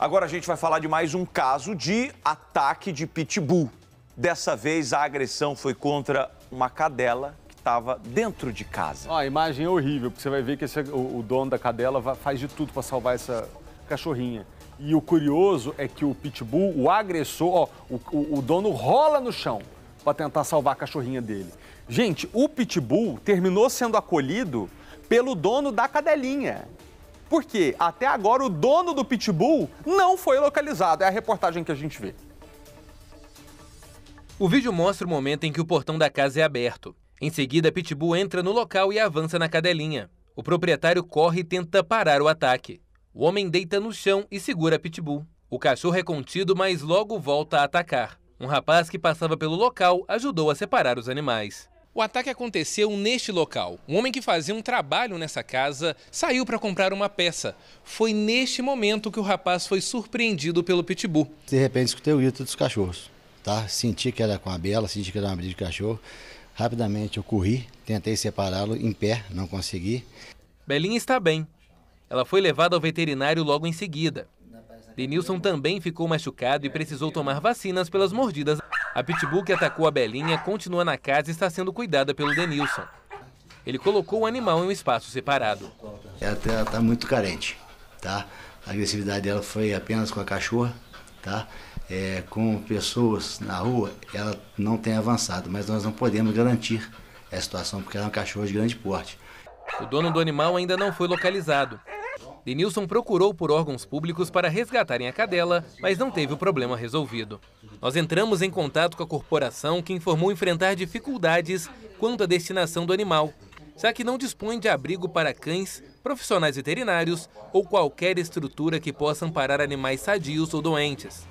Agora a gente vai falar de mais um caso de ataque de pitbull. Dessa vez a agressão foi contra uma cadela que estava dentro de casa. Ó, a imagem é horrível, porque você vai ver que esse, o, o dono da cadela faz de tudo para salvar essa cachorrinha. E o curioso é que o pitbull, o agressor, ó, o, o, o dono rola no chão para tentar salvar a cachorrinha dele. Gente, o pitbull terminou sendo acolhido pelo dono da cadelinha porque até agora o dono do pitbull não foi localizado. É a reportagem que a gente vê. O vídeo mostra o momento em que o portão da casa é aberto. Em seguida, Pitbull entra no local e avança na cadelinha. O proprietário corre e tenta parar o ataque. O homem deita no chão e segura Pitbull. O cachorro é contido, mas logo volta a atacar. Um rapaz que passava pelo local ajudou a separar os animais. O ataque aconteceu neste local. Um homem que fazia um trabalho nessa casa saiu para comprar uma peça. Foi neste momento que o rapaz foi surpreendido pelo pitbull. De repente escutei o grito dos cachorros, tá? Senti que era com a Bela, senti que era uma briga de cachorro. Rapidamente eu corri, tentei separá-lo em pé, não consegui. Belinha está bem. Ela foi levada ao veterinário logo em seguida. Denilson também ficou machucado e precisou tomar vacinas pelas mordidas. A pitbull que atacou a Belinha continua na casa e está sendo cuidada pelo Denilson. Ele colocou o animal em um espaço separado. Ela está tá muito carente, tá? A agressividade dela foi apenas com a cachorra, tá? É, com pessoas na rua, ela não tem avançado, mas nós não podemos garantir a situação porque ela é um cachorro de grande porte. O dono do animal ainda não foi localizado. Denilson procurou por órgãos públicos para resgatarem a cadela, mas não teve o problema resolvido. Nós entramos em contato com a corporação, que informou enfrentar dificuldades quanto à destinação do animal, já que não dispõe de abrigo para cães, profissionais veterinários ou qualquer estrutura que possa amparar animais sadios ou doentes.